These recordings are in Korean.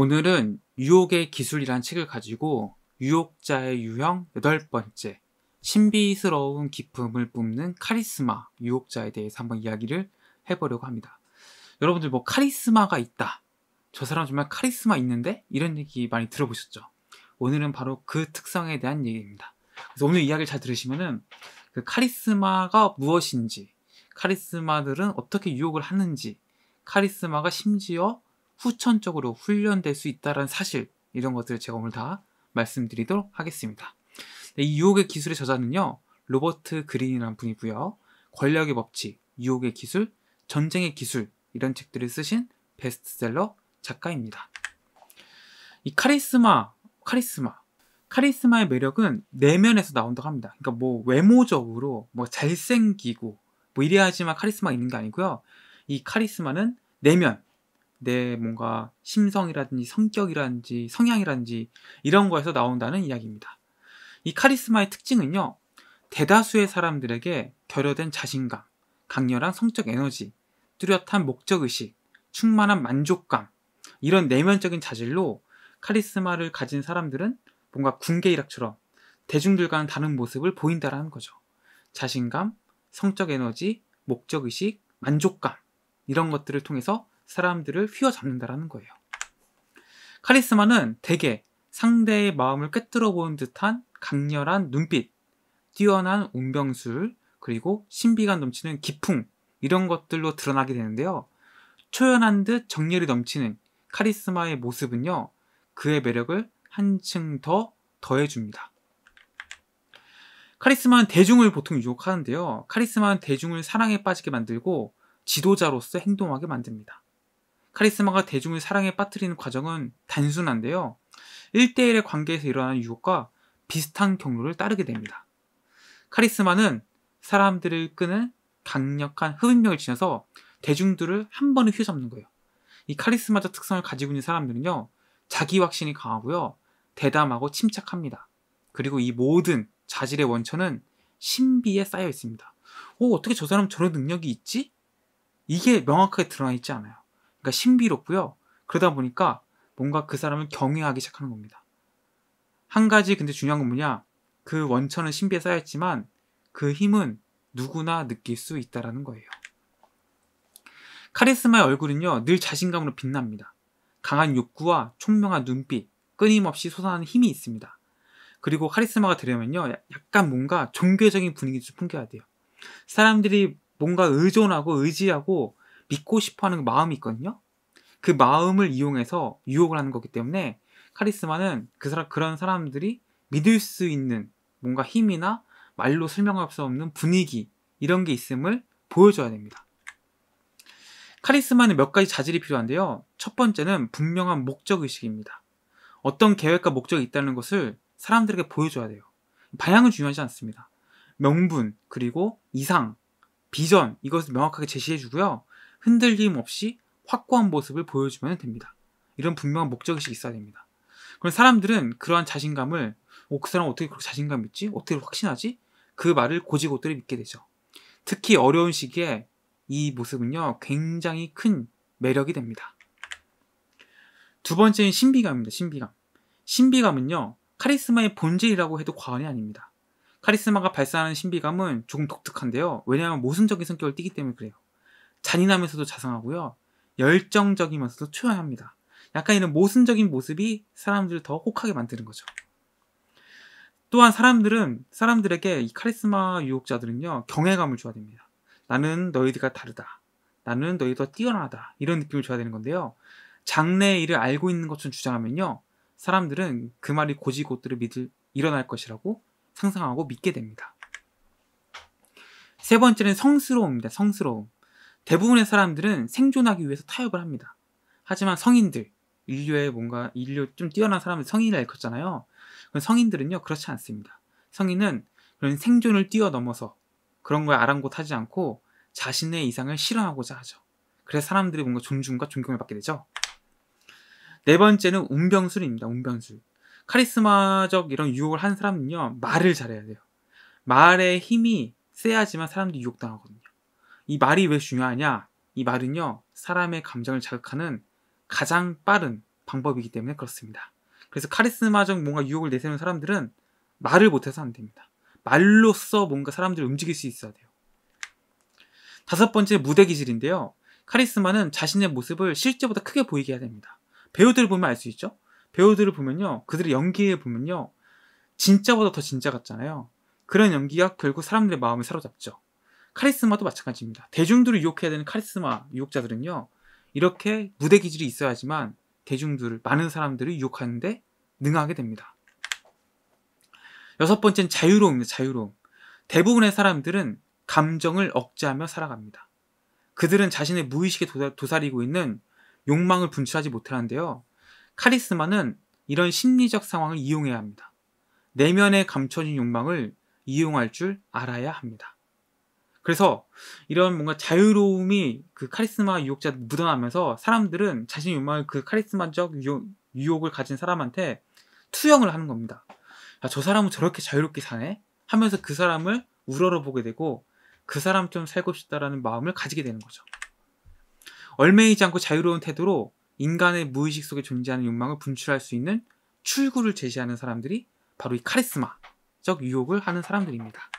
오늘은 유혹의 기술이란 책을 가지고 유혹자의 유형 8 번째 신비스러운 기품을 뿜는 카리스마 유혹자에 대해서 한번 이야기를 해보려고 합니다. 여러분들 뭐 카리스마가 있다. 저 사람 정말 카리스마 있는데? 이런 얘기 많이 들어보셨죠? 오늘은 바로 그 특성에 대한 얘기입니다. 그래서 오늘 이야기를 잘 들으시면은 그 카리스마가 무엇인지, 카리스마들은 어떻게 유혹을 하는지, 카리스마가 심지어 후천적으로 훈련될 수 있다는 사실 이런 것들을 제가 오늘 다 말씀드리도록 하겠습니다. 네, 이 유혹의 기술의 저자는요. 로버트 그린이라는 분이고요. 권력의 법칙, 유혹의 기술, 전쟁의 기술 이런 책들을 쓰신 베스트셀러 작가입니다. 이 카리스마, 카리스마. 카리스마의 매력은 내면에서 나온다고 합니다. 그러니까 뭐 외모적으로 뭐 잘생기고 뭐 이래야지만 카리스마가 있는 게 아니고요. 이 카리스마는 내면, 내 뭔가 심성이라든지 성격이라든지 성향이라든지 이런 거에서 나온다는 이야기입니다. 이 카리스마의 특징은요, 대다수의 사람들에게 결여된 자신감, 강렬한 성적 에너지, 뚜렷한 목적의식, 충만한 만족감, 이런 내면적인 자질로 카리스마를 가진 사람들은 뭔가 군계일학처럼 대중들과는 다른 모습을 보인다라는 거죠. 자신감, 성적 에너지, 목적의식, 만족감, 이런 것들을 통해서 사람들을 휘어잡는다라는 거예요. 카리스마는 대개 상대의 마음을 꿰뚫어 보는 듯한 강렬한 눈빛, 뛰어난 운병술, 그리고 신비감 넘치는 기풍 이런 것들로 드러나게 되는데요. 초연한 듯 정열이 넘치는 카리스마의 모습은요. 그의 매력을 한층 더 더해줍니다. 카리스마는 대중을 보통 유혹하는데요. 카리스마는 대중을 사랑에 빠지게 만들고 지도자로서 행동하게 만듭니다. 카리스마가 대중을 사랑에 빠뜨리는 과정은 단순한데요. 1대1의 관계에서 일어나는 유혹과 비슷한 경로를 따르게 됩니다. 카리스마는 사람들을 끄는 강력한 흡입력을 지녀서 대중들을 한 번에 휘어잡는 거예요. 이 카리스마적 특성을 가지고 있는 사람들은요, 자기 확신이 강하고요, 대담하고 침착합니다. 그리고 이 모든 자질의 원천은 신비에 쌓여 있습니다. 오, 어, 어떻게 저 사람 저런 능력이 있지? 이게 명확하게 드러나 있지 않아요. 그러니까 신비롭고요. 그러다 보니까 뭔가 그 사람을 경외하기 시작하는 겁니다. 한 가지 근데 중요한 건 뭐냐? 그 원천은 신비에 쌓였지만 그 힘은 누구나 느낄 수 있다라는 거예요. 카리스마의 얼굴은요, 늘 자신감으로 빛납니다. 강한 욕구와 총명한 눈빛, 끊임없이 솟아나는 힘이 있습니다. 그리고 카리스마가 되려면요, 약간 뭔가 종교적인 분위기도 좀 풍겨야 돼요. 사람들이 뭔가 의존하고 의지하고 믿고 싶어 하는 마음이 있거든요. 그 마음을 이용해서 유혹을 하는 거기 때문에 카리스마는 그 사람, 그런 사람들이 믿을 수 있는 뭔가 힘이나 말로 설명할 수 없는 분위기 이런 게 있음을 보여줘야 됩니다. 카리스마는 몇 가지 자질이 필요한데요. 첫 번째는 분명한 목적 의식입니다. 어떤 계획과 목적이 있다는 것을 사람들에게 보여줘야 돼요. 방향은 중요하지 않습니다. 명분 그리고 이상, 비전 이것을 명확하게 제시해주고요. 흔들림 없이 확고한 모습을 보여주면 됩니다. 이런 분명한 목적이 있어야 됩니다. 그럼 사람들은 그러한 자신감을 옥그 어, 사람 어떻게 그렇게 자신감 있지? 어떻게 확신하지? 그 말을 고지고대로 믿게 되죠. 특히 어려운 시기에 이 모습은요, 굉장히 큰 매력이 됩니다. 두 번째는 신비감입니다. 신비감. 신비감은요, 카리스마의 본질이라고 해도 과언이 아닙니다. 카리스마가 발산하는 신비감은 조금 독특한데요. 왜냐하면 모순적인 성격을 띠기 때문에 그래요. 잔인하면서도 자상하고요. 열정적이면서도 초연합니다. 약간 이런 모순적인 모습이 사람들을 더 혹하게 만드는 거죠. 또한 사람들은 사람들에게 이 카리스마 유혹자들은요 경외감을 줘야 됩니다. 나는 너희들과 다르다. 나는 너희들과 뛰어나다. 이런 느낌을 줘야 되는 건데요. 장래의 일을 알고 있는 것처럼 주장하면요 사람들은 그 말이 고지고대로 믿을 일어날 것이라고 상상하고 믿게 됩니다. 세 번째는 성스러움입니다. 성스러움. 대부분의 사람들은 생존하기 위해서 타협을 합니다. 하지만 성인들, 인류에 뭔가 인류 좀 뛰어난 사람은 성인이라 일컫잖아요. 성인들은요 그렇지 않습니다. 성인은 그런 생존을 뛰어넘어서 그런 걸 아랑곳하지 않고 자신의 이상을 실현하고자 하죠. 그래서 사람들이 뭔가 존중과 존경을 받게 되죠. 네 번째는 운병술입니다. 운병술. 카리스마적 이런 유혹을 한 사람은요 말을 잘해야 돼요. 말의 힘이 세야지만 사람들이 유혹당하거든요. 이 말이 왜 중요하냐? 이 말은요, 사람의 감정을 자극하는 가장 빠른 방법이기 때문에 그렇습니다. 그래서 카리스마적 뭔가 유혹을 내세우는 사람들은 말을 못해서 안 됩니다. 말로써 뭔가 사람들을 움직일 수 있어야 돼요. 다섯 번째 무대 기질인데요. 카리스마는 자신의 모습을 실제보다 크게 보이게 해야 됩니다. 배우들을 보면 알 수 있죠? 배우들을 보면요. 그들의 연기에 보면요. 진짜보다 더 진짜 같잖아요. 그런 연기가 결국 사람들의 마음을 사로잡죠. 카리스마도 마찬가지입니다. 대중들을 유혹해야 되는 카리스마 유혹자들은요. 이렇게 무대 기질이 있어야지만 대중들을 많은 사람들을 유혹하는데 능하게 됩니다. 여섯 번째는 자유로움입니다. 자유로움. 대부분의 사람들은 감정을 억제하며 살아갑니다. 그들은 자신의 무의식에 도사리고 있는 욕망을 분출하지 못하는데요. 카리스마는 이런 심리적 상황을 이용해야 합니다. 내면에 감춰진 욕망을 이용할 줄 알아야 합니다. 그래서 이런 뭔가 자유로움이 그 카리스마 유혹자 묻어나면서 사람들은 자신의 욕망을 그 카리스마적 유혹, 유혹을 가진 사람한테 투영을 하는 겁니다. 야, 저 사람은 저렇게 자유롭게 사네? 하면서 그 사람을 우러러보게 되고 그사람좀 살고 싶다라는 마음을 가지게 되는 거죠. 얼매이지 않고 자유로운 태도로 인간의 무의식 속에 존재하는 욕망을 분출할 수 있는 출구를 제시하는 사람들이 바로 이 카리스마적 유혹을 하는 사람들입니다.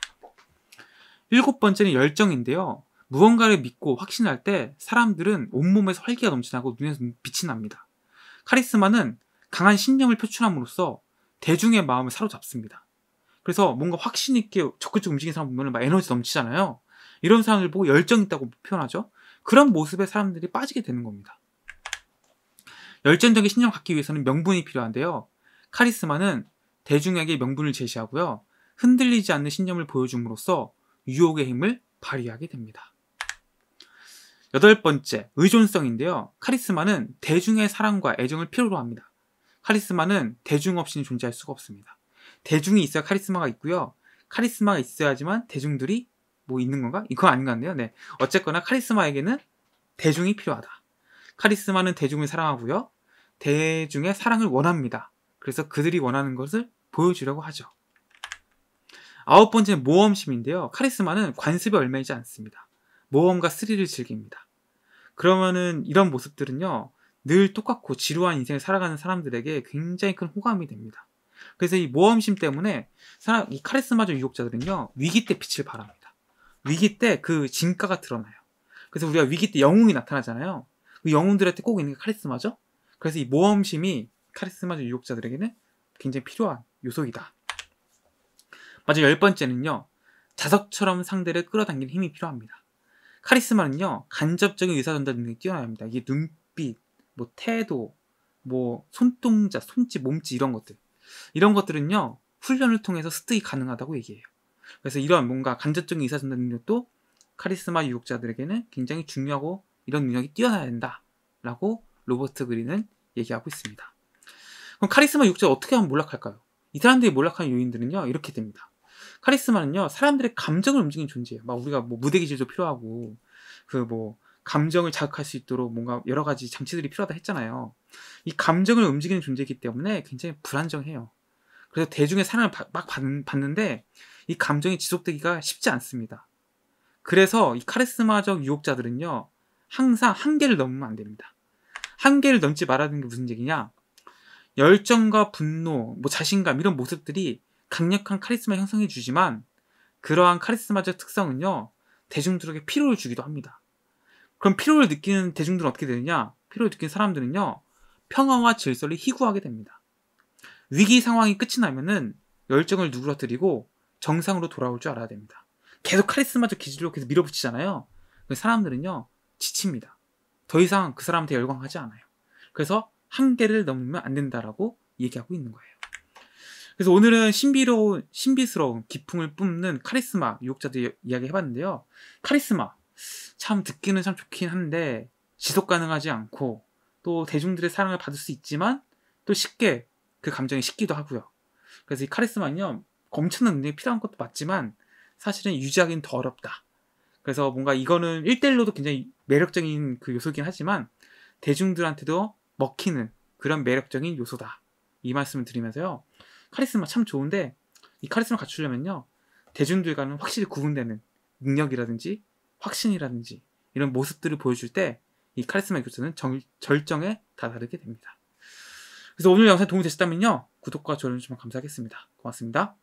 일곱 번째는 열정인데요. 무언가를 믿고 확신할 때 사람들은 온몸에서 활기가 넘쳐나고 눈에서 빛이 납니다. 카리스마는 강한 신념을 표출함으로써 대중의 마음을 사로잡습니다. 그래서 뭔가 확신 있게 적극적으로 움직이는 사람 보면 막 에너지 넘치잖아요. 이런 사람들 보고 열정 있다고 표현하죠. 그런 모습에 사람들이 빠지게 되는 겁니다. 열정적인 신념을 갖기 위해서는 명분이 필요한데요. 카리스마는 대중에게 명분을 제시하고요. 흔들리지 않는 신념을 보여줌으로써 유혹의 힘을 발휘하게 됩니다. 여덟 번째, 의존성인데요. 카리스마는 대중의 사랑과 애정을 필요로 합니다. 카리스마는 대중 없이는 존재할 수가 없습니다. 대중이 있어야 카리스마가 있고요. 카리스마가 있어야지만 대중들이 뭐 있는 건가? 이건 아닌 것 같네요. 네. 어쨌거나 카리스마에게는 대중이 필요하다. 카리스마는 대중을 사랑하고요. 대중의 사랑을 원합니다. 그래서 그들이 원하는 것을 보여주려고 하죠. 아홉 번째 모험심인데요. 카리스마는 관습에 얼매이지 않습니다. 모험과 스릴을 즐깁니다. 그러면은 이런 모습들은요. 늘 똑같고 지루한 인생을 살아가는 사람들에게 굉장히 큰 호감이 됩니다. 그래서 이 모험심 때문에 사람, 이 카리스마적 유혹자들은요. 위기 때 빛을 발합니다. 위기 때 그 진가가 드러나요. 그래서 우리가 위기 때 영웅이 나타나잖아요. 그 영웅들한테 꼭 있는 게 카리스마죠. 그래서 이 모험심이 카리스마적 유혹자들에게는 굉장히 필요한 요소이다. 마지열 번째는요. 자석처럼 상대를 끌어당기는 힘이 필요합니다. 카리스마는요. 간접적인 의사 전달 능력이 뛰어나야 합니다. 이게 눈빛, 뭐 태도, 뭐 손동작, 손짓, 몸짓 이런 것들. 이런 것들은요. 훈련을 통해서 습득이 가능하다고 얘기해요. 그래서 이런 뭔가 간접적인 의사 전달 능력도 카리스마 유혹자들에게는 굉장히 중요하고 이런 능력이 뛰어나야 된다라고 로버트 그린은 얘기하고 있습니다. 그럼 카리스마 유혹자 어떻게 하면 몰락할까요? 이 사람들이 몰락하는 요인들은요 이렇게 됩니다. 카리스마는요 사람들의 감정을 움직이는 존재예요. 막 우리가 뭐 무대 기질도 필요하고 그 뭐 감정을 자극할 수 있도록 뭔가 여러 가지 장치들이 필요하다 했잖아요. 이 감정을 움직이는 존재이기 때문에 굉장히 불안정해요. 그래서 대중의 사랑을 바, 막 받는데 이 감정이 지속되기가 쉽지 않습니다. 그래서 이 카리스마적 유혹자들은요 항상 한계를 넘으면 안 됩니다. 한계를 넘지 말아야 되는 게 무슨 얘기냐? 열정과 분노, 뭐 자신감 이런 모습들이 강력한 카리스마 형성해 주지만 그러한 카리스마적 특성은요 대중들에게 피로를 주기도 합니다. 그럼 피로를 느끼는 대중들은 어떻게 되느냐? 피로를 느끼는 사람들은요 평화와 질서를 희구하게 됩니다. 위기 상황이 끝이 나면은 열정을 누그러뜨리고 정상으로 돌아올 줄 알아야 됩니다. 계속 카리스마적 기질로 계속 밀어붙이잖아요. 그 사람들은요 지칩니다. 더 이상 그 사람한테 열광하지 않아요. 그래서 한계를 넘으면 안 된다라고 얘기하고 있는 거예요. 그래서 오늘은 신비로운 신비스러운 기풍을 뿜는 카리스마 유혹자들 이야기 해봤는데요. 카리스마 참 듣기는 참 좋긴 한데 지속 가능하지 않고 또 대중들의 사랑을 받을 수 있지만 또 쉽게 그 감정이 식기도 하고요. 그래서 이 카리스마는요 엄청난 능력이 필요한 것도 맞지만 사실은 유지하기는 더 어렵다. 그래서 뭔가 이거는 1대1로도 굉장히 매력적인 그 요소긴 하지만 대중들한테도 먹히는 그런 매력적인 요소다. 이 말씀을 드리면서요. 카리스마 참 좋은데 이 카리스마 갖추려면요 대중들과는 확실히 구분되는 능력이라든지 확신이라든지 이런 모습들을 보여줄 때 이 카리스마 교수는 정, 절정에 다다르게 됩니다. 그래서 오늘 영상 도움이 되셨다면요 구독과 좋아요 좀 감사하겠습니다. 고맙습니다.